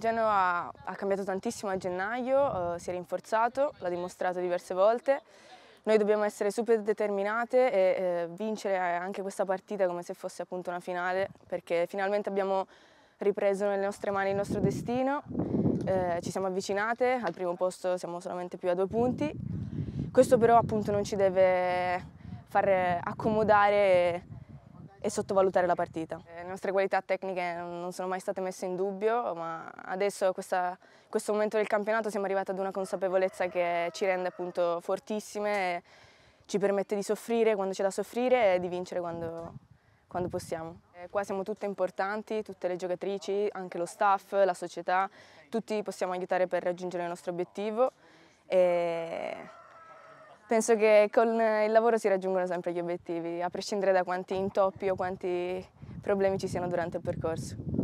Genova ha cambiato tantissimo a gennaio, eh, si è rinforzato, l'ha dimostrato diverse volte. Noi dobbiamo essere super determinate e eh, vincere anche questa partita come se fosse appunto una finale, perché finalmente abbiamo ripreso nelle nostre mani il nostro destino, eh, ci siamo avvicinate, al primo posto siamo solamente più a due punti. Questo però appunto non ci deve far accomodare e sottovalutare la partita. Eh, le nostre qualità tecniche non sono mai state messe in dubbio, ma adesso questa, questo momento del campionato siamo arrivati ad una consapevolezza che ci rende appunto fortissime, e ci permette di soffrire quando c'è da soffrire e di vincere quando, quando possiamo. E eh, qua siamo tutte importanti, tutte le giocatrici, anche lo staff, la società, tutti possiamo aiutare per raggiungere il nostro obiettivo. E penso che con il lavoro si raggiungono sempre gli obiettivi, a prescindere da quanti intoppi o quanti problemi ci siano durante il percorso.